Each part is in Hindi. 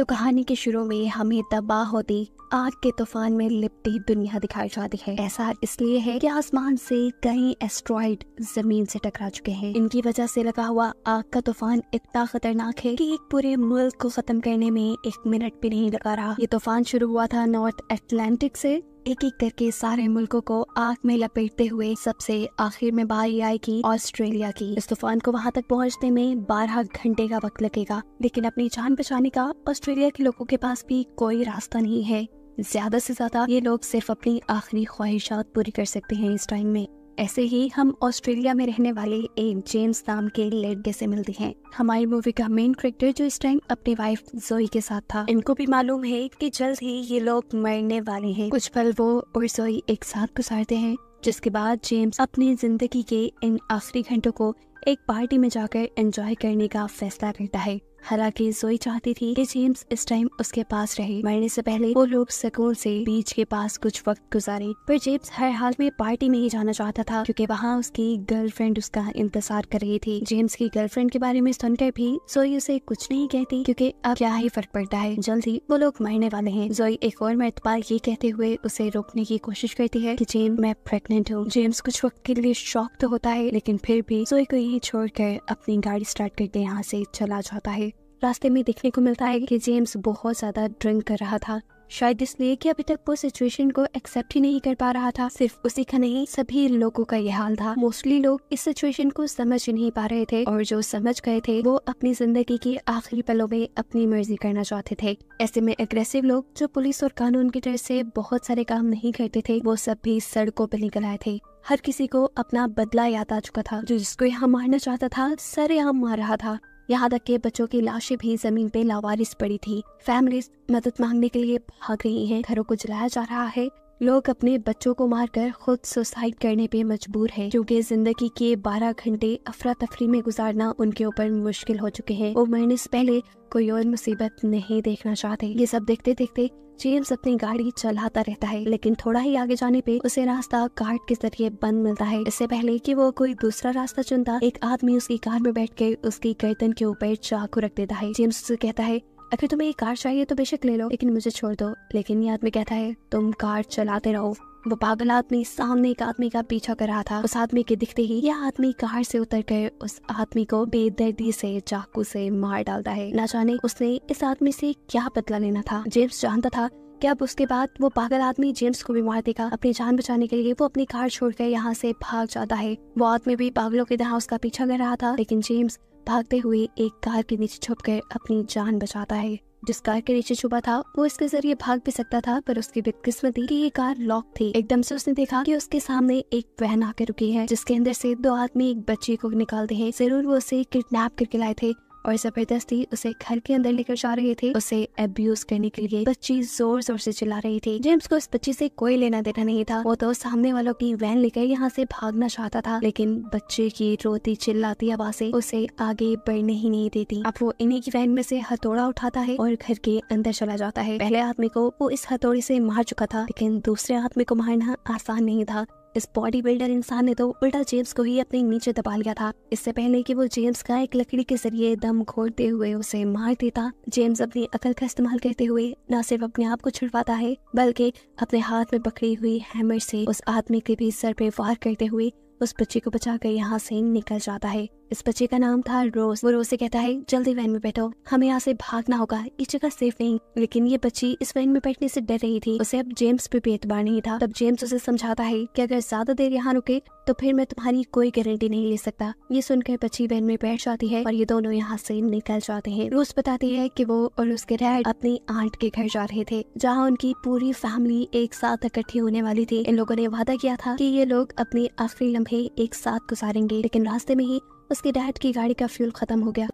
तो कहानी के शुरू में हमें तबाह होती आग के तूफान में लिपटी दुनिया दिखाई जाती है ऐसा इसलिए है कि आसमान से कई एस्ट्रॉइड जमीन से टकरा चुके हैं इनकी वजह से लगा हुआ आग का तूफान इतना खतरनाक है कि एक पूरे मुल्क को खत्म करने में एक मिनट भी नहीं लगा रहा ये तूफान शुरू हुआ था नॉर्थ एटलांटिक से एक एक करके सारे मुल्कों को आग में लपेटते हुए सबसे आखिर में बारी आएगी ऑस्ट्रेलिया की इस तूफान को वहां तक पहुंचने में बारह घंटे का वक्त लगेगा लेकिन अपनी जान बचाने का ऑस्ट्रेलिया के लोगों के पास भी कोई रास्ता नहीं है ज्यादा से ज्यादा ये लोग सिर्फ अपनी आखिरी ख्वाहिशात पूरी कर सकते हैं इस टाइम में ऐसे ही हम ऑस्ट्रेलिया में रहने वाले एक जेम्स नाम के लड़के से मिलती हैं। हमारी मूवी का मेन करेक्टर जो इस टाइम अपनी वाइफ जोई के साथ था इनको भी मालूम है कि जल्द ही ये लोग मरने वाले हैं कुछ पल वो और जोई एक साथ गुजारते हैं जिसके बाद जेम्स अपनी जिंदगी के इन आखिरी घंटों को एक पार्टी में जाकर एंजॉय करने का फैसला करता है हालांकि जोई चाहती थी कि जेम्स इस टाइम उसके पास रहे मरने से पहले वो लोग सकूल से बीच के पास कुछ वक्त गुजारे पर जेम्स हर हाल में पार्टी में ही जाना चाहता था क्योंकि वहाँ उसकी गर्लफ्रेंड उसका इंतजार कर रही थी जेम्स की गर्लफ्रेंड के बारे में सुनकर भी जोई उसे कुछ नहीं कहती क्योंकि अब क्या ही फर्क पड़ता है जल्द ही वो लोग मरने वाले हैं जोई एक और मरतबा ये कहते हुए उसे रोकने की कोशिश करती है की जेम्स मैं प्रेगनेंट हूँ जेम्स कुछ वक्त के लिए शौक तो होता है लेकिन फिर भी जोई को यही छोड़ अपनी गाड़ी स्टार्ट करके यहाँ से चला जाता है रास्ते में देखने को मिलता है कि जेम्स बहुत ज़्यादा ड्रिंक कर रहा था शायद इसलिए कि अभी तक वो सिचुएशन को एक्सेप्ट ही नहीं कर पा रहा था सिर्फ उसी का नहीं सभी लोगों का यह हाल था मोस्टली लोग इस सिचुएशन को समझ नहीं पा रहे थे और जो समझ गए थे वो अपनी जिंदगी के आखिरी पलों में अपनी मर्जी करना चाहते थे ऐसे में अग्रेसिव लोग जो पुलिस और कानून की डर से बहुत सारे काम नहीं करते थे वो सब भी सड़कों पर निकल आए थे हर किसी को अपना बदला याद आ चुका था जो जिसको यहाँ मारना चाहता था सर यहाँ मार रहा था यहाँ तक के बच्चों की लाशें भी जमीन पे लावारिस पड़ी थी फैमिली मदद मांगने के लिए भाग रही है घरों को जलाया जा रहा है लोग अपने बच्चों को मारकर खुद सुसाइड करने पे मजबूर है क्योंकि जिंदगी के 12 घंटे अफरा तफरी में गुजारना उनके ऊपर मुश्किल हो चुके हैं वो मरने से पहले कोई और मुसीबत नहीं देखना चाहते ये सब देखते देखते जेम्स अपनी गाड़ी चलाता रहता है लेकिन थोड़ा ही आगे जाने पे उसे रास्ता कार्ड के जरिए बंद मिलता है इससे पहले कि वो कोई दूसरा रास्ता चुनता एक आदमी उसकी कार में बैठ के उसकी गर्दन के ऊपर चाकू रख देता है जेम्स उसे कहता है अगर तुम्हें ये कार चाहिए तो बेशक ले लो लेकिन मुझे छोड़ दो लेकिन ये आदमी कहता है तुम कार चलाते रहो वो पागल आदमी सामने एक आदमी का पीछा कर रहा था उस आदमी के दिखते ही यह आदमी कार से उतर कर उस आदमी को बेदर्दी से चाकू से मार डालता है ना जाने उसने इस आदमी से क्या बदला लेना था जेम्स जानता था कि अब उसके बाद वो पागल आदमी जेम्स को भी मार देगा अपनी जान बचाने के लिए वो अपनी कार छोड़कर यहाँ से भाग जाता है वो आदमी भी पागलों की तरह उसका पीछा कर रहा था लेकिन जेम्स भागते हुए एक कार के नीचे छुप कर अपनी जान बचाता है जिस कार के नीचे छुपा था वो इसके जरिए भाग भी सकता था पर उसकी बदकिस्मती की ये कार लॉक थी एकदम से उसने देखा कि उसके सामने एक वहन आके रुकी है जिसके अंदर से दो आदमी एक बच्चे को निकालते हैं जरूर वो उसे किडनैप करके लाए थे और जबरदस्ती उसे घर के अंदर लेकर जा रहे थे उसे अब्यूज करने के लिए बच्ची जोर जोर से चिल्ला रही थी जेम्स को इस बच्ची से कोई लेना देना नहीं था वो तो सामने वालों की वैन लेकर यहाँ से भागना चाहता था लेकिन बच्चे की रोती चिल्लाती आवाजें उसे आगे बढ़ने ही नहीं देती अब वो इन्हीं की वैन में से हथौड़ा उठाता है और घर के अंदर चला जाता है पहले आदमी को वो इस हथौड़े से मार चुका था लेकिन दूसरे आदमी को मारना आसान नहीं था इस बॉडी बिल्डर इंसान ने तो उल्टा जेम्स को ही अपने नीचे दबा लिया था इससे पहले कि वो जेम्स का एक लकड़ी के जरिए दम घोड़ते हुए उसे मार देता जेम्स अपनी अकल का इस्तेमाल करते हुए न सिर्फ अपने आप को छुड़वाता है बल्कि अपने हाथ में पकड़ी हुई हैमर से उस आदमी के भी सर पे वार करते हुए उस बच्चे को बचा कर यहाँ से निकल जाता है इस बच्चे का नाम था रोज वो रोज से कहता है जल्दी वैन में बैठो हमें यहाँ से भागना होगा ये जगह सेफ नहीं लेकिन ये बच्ची इस वैन में बैठने से डर रही थी उसे अब जेम्स पे बेतबार नहीं था तब जेम्स उसे समझाता है कि अगर ज्यादा देर यहाँ रुके तो फिर मैं तुम्हारी कोई गारंटी नहीं ले सकता ये सुनकर बच्ची वैन में बैठ जाती है और ये दोनों यहाँ से निकल जाते हैं रोज बताती है की वो और उसके डैड अपनी आंट के घर जा रहे थे जहाँ उनकी पूरी फैमिली एक साथ इकट्ठी होने वाली थी इन लोगों ने वादा किया था की ये लोग अपने आखिरी लम्हे एक साथ गुजारेंगे लेकिन रास्ते में ही उसके डैड की गाड़ी का फ्यूल ख़त्म हो गया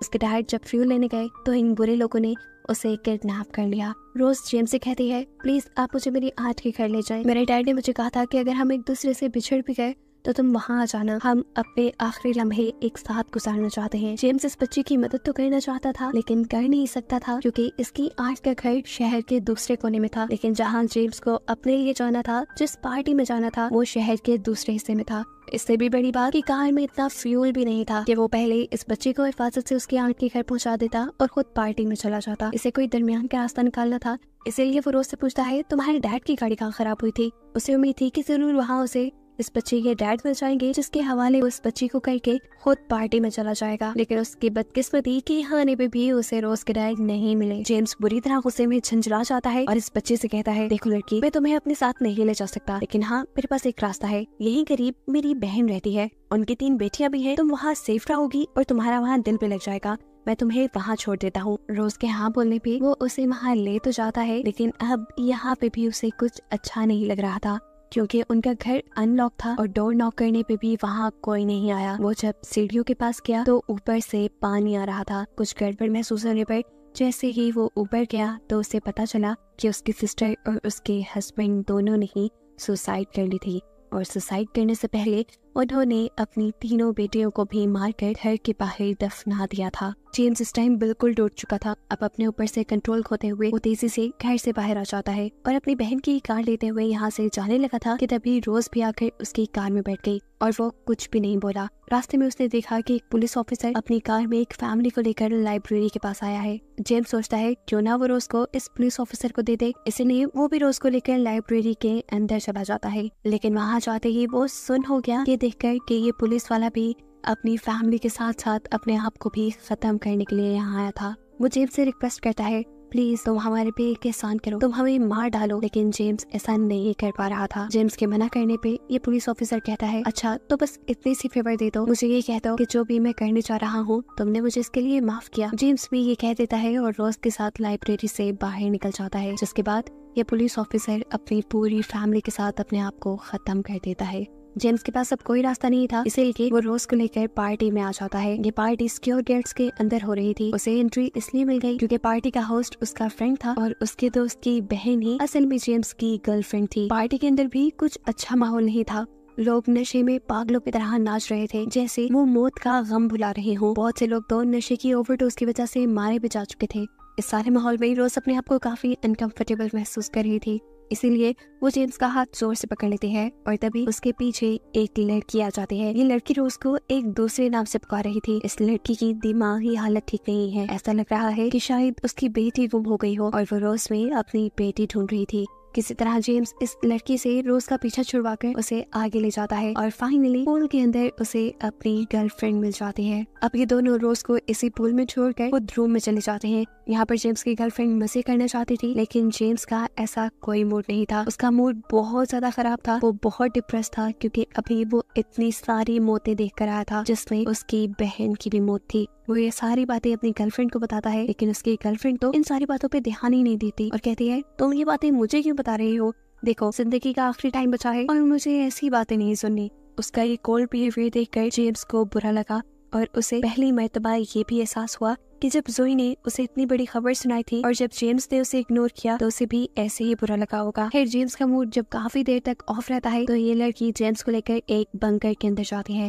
उसके डैड जब फ्यूल लेने गए तो इन बुरे लोगों ने उसे किडनैप कर लिया रोज जेम से कहती है प्लीज आप मुझे मेरी आज के घर ले जाए मेरे डैड ने मुझे कहा था कि अगर हम एक दूसरे से बिछड़ भी गए तो तुम वहाँ आ जाना हम अपने आखिरी लम्हे एक साथ गुजारना चाहते हैं जेम्स इस बच्ची की मदद तो करना चाहता था लेकिन कर नहीं सकता था क्योंकि इसकी आज का घर शहर के दूसरे कोने में था लेकिन जहाँ जेम्स को अपने लिए जाना था जिस पार्टी में जाना था वो शहर के दूसरे हिस्से में था इससे भी बड़ी बात कि कार में इतना फ्यूल भी नहीं था कि वो पहले इस बच्चे को हिफाजत से उसकी आंट के घर पहुंचा देता और खुद पार्टी में चला जाता इसे कोई दरमियान का रास्ता निकालना था इसीलिए वो रोज से पूछता है तुम्हारे डैड की गाड़ी कहाँ खराब हुई थी उसे उम्मीद थी कि जरूर वहाँ उसे इस बच्ची के डैड मिल जाएंगे जिसके हवाले उस बच्ची को करके खुद पार्टी में चला जाएगा लेकिन उसकी बदकिस्मती की हाने पे भी उसे रोज के डैड नहीं मिले जेम्स बुरी तरह गुस्से में झंझला जाता है और इस बच्चे से कहता है देखो लड़की मैं तुम्हें अपने साथ नहीं ले जा सकता लेकिन हाँ मेरे पास एक रास्ता है यही करीब मेरी बहन रहती है उनकी तीन बेटियां भी है तुम वहाँ सेफ रहोगी और तुम्हारा वहाँ दिल पे लग जाएगा मैं तुम्हें वहाँ छोड़ देता हूँ रोज के हाँ बोलने पे वो उसे वहाँ ले तो जाता है लेकिन अब यहाँ पे भी उसे कुछ अच्छा नहीं लग रहा था क्योंकि उनका घर अनलॉक था और डोर नॉक करने पे भी वहाँ कोई नहीं आया वो जब सीढ़ियों के पास गया तो ऊपर से पानी आ रहा था कुछ गड़बड़ महसूस होने पर जैसे ही वो ऊपर गया तो उसे पता चला कि उसकी सिस्टर और उसके हस्बैंड दोनों ने ही सुसाइड कर ली थी और सुसाइड करने से पहले उन्होंने अपनी तीनों बेटियों को भी मारकर घर के बाहर दफना दिया था जेम्स इस टाइम बिल्कुल डूट चुका था अब अपने ऊपर से कंट्रोल खोते हुए वो तेजी से घर से बाहर आ जाता है और अपनी बहन की कार लेते हुए यहाँ से जाने लगा था कि तभी रोज भी आकर उसकी कार में बैठ गई और वो कुछ भी नहीं बोला रास्ते में उसने देखा कि एक पुलिस ऑफिसर अपनी कार में एक फैमिली को लेकर लाइब्रेरी के पास आया है जेम्स सोचता है क्यों ना वो रोज को इस पुलिस ऑफिसर को दे दे इसलिए वो भी रोज को लेकर लाइब्रेरी के अंदर चला जाता है लेकिन वहाँ जाते ही वो सुन हो गया देखकर कि ये पुलिस वाला भी अपनी फैमिली के साथ साथ अपने आप को भी खत्म करने के लिए यहाँ आया था वो जेम्स से रिक्वेस्ट करता है प्लीज तुम हमारे पे एक एहसान करो तुम हमें मार डालो लेकिन जेम्स ऐसा नहीं कर पा रहा था जेम्स के मना करने पे ये पुलिस ऑफिसर कहता है अच्छा तो बस इतनी सी फेवर दे दो मुझे ये कह दो कि जो भी मैं करने जा रहा हूँ तुमने मुझे इसके लिए माफ किया जेम्स भी ये कह देता है और रोज के साथ लाइब्रेरी से बाहर निकल जाता है जिसके बाद ये पुलिस ऑफिसर अपनी पूरी फैमिली के साथ अपने आप को खत्म कर देता है जेम्स के पास अब कोई रास्ता नहीं था इसीलिए वो रोज को लेकर पार्टी में आ जाता है ये पार्टी स्क्योर गेट्स के अंदर हो रही थी उसे एंट्री इसलिए मिल गई क्योंकि पार्टी का होस्ट उसका फ्रेंड था और उसके दोस्त की बहन ही असल में जेम्स की गर्लफ्रेंड थी पार्टी के अंदर भी कुछ अच्छा माहौल नहीं था लोग नशे में पागलों की तरह नाच रहे थे जैसे वो मौत का गम भुला रहे हों बहुत से लोग तो नशे की ओवरडोज की वजह से मारे भी जा चुके थे इस सारे माहौल में रोज अपने आप को काफी अनकंफर्टेबल महसूस कर रही थी इसीलिए वो जेम्स का हाथ जोर से पकड़ लेते हैं और तभी उसके पीछे एक लड़की आ जाती है ये लड़की रोज को एक दूसरे नाम से पुकार रही थी इस लड़की की दिमागी हालत ठीक नहीं है ऐसा लग रहा है कि शायद उसकी बेटी गुम हो गई हो और वो रोज में अपनी बेटी ढूंढ रही थी किसी तरह जेम्स इस लड़की से रोज का पीछा छुड़वा कर उसे आगे ले जाता है और फाइनली पूल के अंदर उसे अपनी गर्लफ्रेंड मिल जाती है अब ये दोनों रोज को इसी पूल में छोड़कर खुद रूम में चले जाते हैं यहाँ पर जेम्स की गर्लफ्रेंड मजे करना चाहती थी लेकिन जेम्स का ऐसा कोई मूड नहीं था उसका मूड बहुत ज्यादा खराब था वो बहुत डिप्रेस था क्योंकि अभी वो इतनी सारी मौतें देख कर आया था जिसमें उसकी बहन की भी मौत थी वो ये सारी बातें अपनी गर्लफ्रेंड को बताता है लेकिन उसकी गर्लफ्रेंड तो इन सारी बातों पर ध्यान ही नहीं देती और कहती है तुम ये बातें मुझे क्यों बता रही हो देखो जिंदगी का आखिरी टाइम बचा है और मुझे ऐसी बातें नहीं सुननी उसका ये कोल्ड बिहेवियर देख कर जेम्स को बुरा लगा और उसे पहली मरतबा ये भी एहसास हुआ कि जब जोई ने उसे इतनी बड़ी खबर सुनाई थी और जब जेम्स ने उसे इग्नोर किया तो उसे भी ऐसे ही बुरा लगा होगा फिर जेम्स का मूड जब काफी देर तक ऑफ रहता है तो ये लड़की जेम्स को लेकर एक बंकर के अंदर जाती है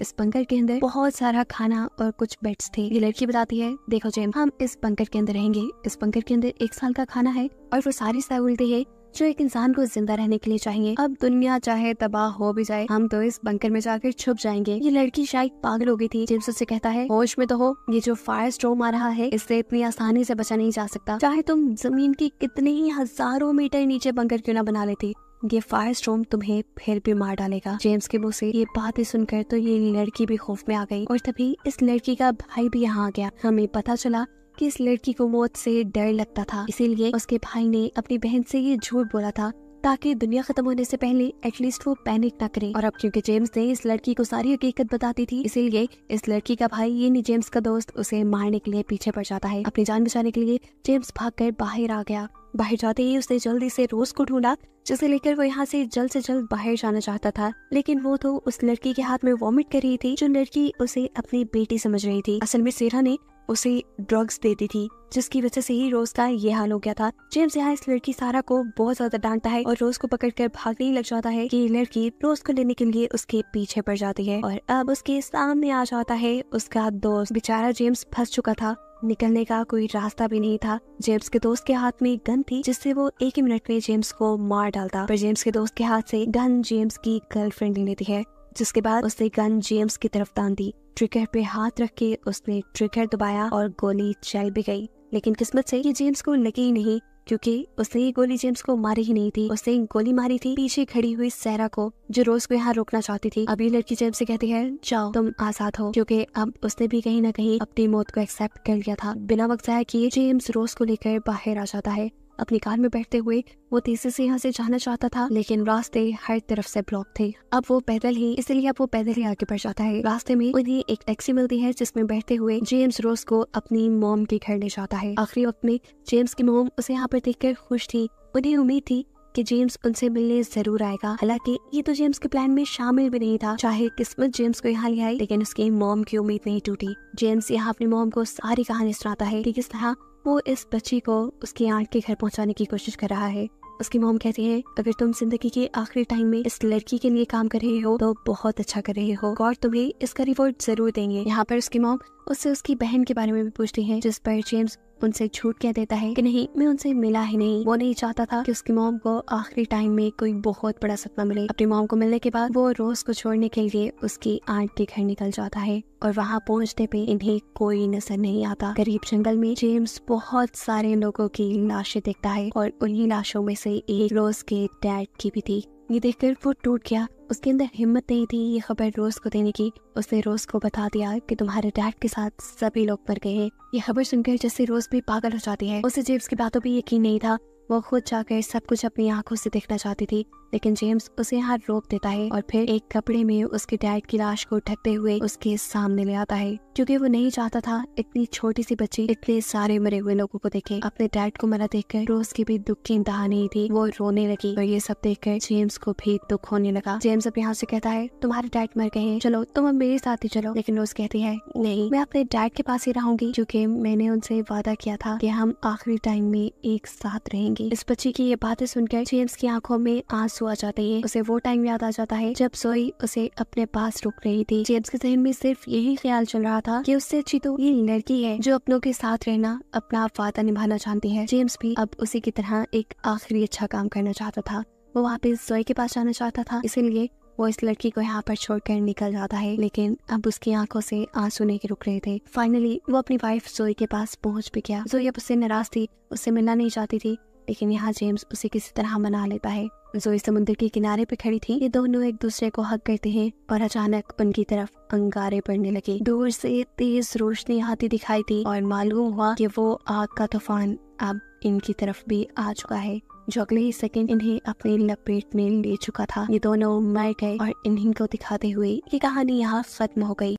इस बंकर के अंदर बहुत सारा खाना और कुछ बेड्स थे ये लड़की बताती है देखो जेम हम इस बंकर के अंदर रहेंगे इस बंकर के अंदर एक साल का खाना है और वो सारी सहूलतें है जो एक इंसान को जिंदा रहने के लिए चाहिए अब दुनिया चाहे तबाह हो भी जाए हम तो इस बंकर में जाकर छुप जाएंगे ये लड़की शायद पागल हो गई थी जिम्स उसे कहता है होश में तो हो ये जो फायर स्ट्रोम आ रहा है इससे इतनी आसानी से बचा नहीं जा सकता चाहे तुम जमीन के कितने ही हजारों मीटर नीचे बंकर क्यों ना बना लेती ये फायर स्ट्रोम तुम्हें फिर भी मार डालेगा जेम्स के मुंह से ये बातें सुनकर तो ये लड़की भी खौफ में आ गई और तभी इस लड़की का भाई भी यहाँ आ गया हमें पता चला कि इस लड़की को मौत से डर लगता था इसीलिए उसके भाई ने अपनी बहन से ये झूठ बोला था ताकि दुनिया खत्म होने से पहले एटलीस्ट वो पैनिक ना करे और अब क्योंकि जेम्स ने इस लड़की को सारी हकीकत बताती थी इसीलिए इस लड़की का भाई ये नहीं जेम्स का दोस्त उसे मारने के लिए पीछे पड़ जाता है अपनी जान बचाने के लिए जेम्स कर बाहर आ गया बाहर जाते ही उसने जल्दी से रोज को ढूंढा जिसे लेकर वो यहाँ से जल्द से जल्द बाहर जाना चाहता था लेकिन वो तो उस लड़की के हाथ में वॉमिट कर रही थी जो लड़की उसे अपनी बेटी समझ रही थी असल में सेरा ने उसे ड्रग्स देती थी जिसकी वजह से ही रोज का ये हाल हो गया था जेम्स यहाँ इस लड़की सारा को बहुत ज्यादा डांटता है और रोज को पकड़कर भागने लग जाता है कि लड़की रोज को लेने के लिए उसके पीछे पड़ जाती है और अब उसके सामने आ जाता है उसका दोस्त बेचारा जेम्स फंस चुका था निकलने का कोई रास्ता भी नहीं था जेम्स के दोस्त के हाथ में गन थी जिससे वो एक ही मिनट में जेम्स को मार डालता पर जेम्स के दोस्त के हाथ से गन जेम्स की गर्लफ्रेंड ले लेती है जिसके बाद उसने गन जेम्स की तरफ तान दी ट्रिगर पे हाथ रख के उसने ट्रिगर दबाया और गोली चल भी गई लेकिन किस्मत से ये जेम्स को लगी ही नहीं क्योंकि उसने ये गोली जेम्स को मारी ही नहीं थी उसने गोली मारी थी पीछे खड़ी हुई सहरा को जो रोज को यहाँ रोकना चाहती थी अब ये लड़की जेम्स से कहती है जाओ तुम आजाद हो क्योंकि अब उसने भी कहीं ना कहीं अपनी मौत को एक्सेप्ट कर लिया था बिना वक्त जाया कि जेम्स रोज को लेकर बाहर आ जाता है अपनी कार में बैठते हुए वो तेजी से यहाँ से जाना चाहता था लेकिन रास्ते हर तरफ से ब्लॉक थे अब वो पैदल ही इसलिए अब वो पैदल ही आगे बढ़ जाता है रास्ते में उन्हें एक टैक्सी मिलती है जिसमें बैठते हुए जेम्स रोज को अपनी मोम के घर ले जाता है आखिरी वक्त में जेम्स की मोम उसे यहाँ पर कर खुश थी उन्हें उम्मीद थी कि जेम्स उनसे मिलने जरूर आएगा हालांकि ये तो जेम्स के प्लान में शामिल भी नहीं था चाहे किस्मत जेम्स को यहाँ ले आई लेकिन उसकी मोम की उम्मीद नहीं टूटी जेम्स यहाँ अपनी मोम को सारी कहानी सुनाता है कि किस तरह वो इस बच्ची को उसकी आंट के घर पहुंचाने की कोशिश कर रहा है उसकी मोम कहती है अगर तुम जिंदगी के आखिरी टाइम में इस लड़की के लिए काम कर रहे हो तो बहुत अच्छा कर रहे हो और तुम्हें इसका रिवॉर्ड जरूर देंगे यहाँ पर उसकी मोम उससे उसकी बहन के बारे में भी पूछती है जिस पर जेम्स उनसे झूठ कह देता है कि नहीं मैं उनसे मिला ही नहीं वो नहीं चाहता था कि उसकी मॉम को आखिरी टाइम में कोई बहुत बड़ा सपना मिले अपनी मॉम को मिलने के बाद वो रोज को छोड़ने के लिए उसकी आंट के घर निकल जाता है और वहाँ पहुँचने पे इन्हें कोई नजर नहीं आता गरीब जंगल में जेम्स बहुत सारे लोगों की लाशें देखता है और उन्हीं लाशों में से एक रोज के डैड की भी थी ये देखकर वो टूट गया उसके अंदर हिम्मत नहीं थी ये खबर रोज को देने की उसने रोज को बता दिया कि तुम्हारे डैड के साथ सभी लोग मर गए हैं ये खबर सुनकर जैसे रोज भी पागल हो जाती है उसे जेम्स की बातों पर यकीन नहीं था वो खुद जाकर सब कुछ अपनी आंखों से देखना चाहती थी लेकिन जेम्स उसे यहाँ रोक देता है और फिर एक कपड़े में उसके डैड की लाश को ढकते हुए उसके सामने ले आता है क्योंकि वो नहीं चाहता था इतनी छोटी सी बच्ची इतने सारे मरे हुए लोगों को देखे अपने डैड को मरा देख कर रोज की भी दुख की इंतहा नहीं थी वो रोने लगी और ये सब देख कर जेम्स को भी दुख होने लगा जेम्स अब यहाँ से कहता है तुम्हारे डैड मर गए हैं चलो तुम अब मेरे साथ ही चलो लेकिन रोज कहती है नहीं मैं अपने डैड के पास ही रहूंगी क्योंकि मैंने उनसे वादा किया था कि हम आखिरी टाइम में एक साथ रहेंगे इस बच्ची की ये बातें सुनकर जेम्स की आंखों में आंसू सुआ जाते हैं उसे वो टाइम याद आ जाता है जब सोई उसे अपने पास रुक रही थी जेम्स के जहन में सिर्फ यही ख्याल चल रहा था की उससे अच्छी तो ये लड़की है जो अपनों के साथ रहना अपना वादा निभाना चाहती है जेम्स भी अब उसी की तरह एक आखिरी अच्छा काम करना चाहता था वो वापस सोई के पास जाना चाहता था इसीलिए वो इस लड़की को यहाँ पर छोड़कर निकल जाता है लेकिन अब उसकी आंखों से आंसू नहीं रुक रहे थे फाइनली वो अपनी वाइफ जोई के पास पहुंच भी गया जोई अब उससे नाराज थी उससे मिलना नहीं चाहती थी लेकिन यहाँ जेम्स उसे किसी तरह मना लेता है जो इस समुद्र के किनारे पे खड़ी थी ये दोनों एक दूसरे को हक करते हैं और अचानक उनकी तरफ अंगारे पड़ने लगे दूर से तेज रोशनी आती दिखाई थी और मालूम हुआ कि वो आग का तूफान अब इनकी तरफ भी आ चुका है जो अगले ही सेकेंड इन्हें अपनी लपेट में ले चुका था ये दोनों मर गए और इन्हीं को दिखाते हुए ये कहानी यहाँ खत्म हो गई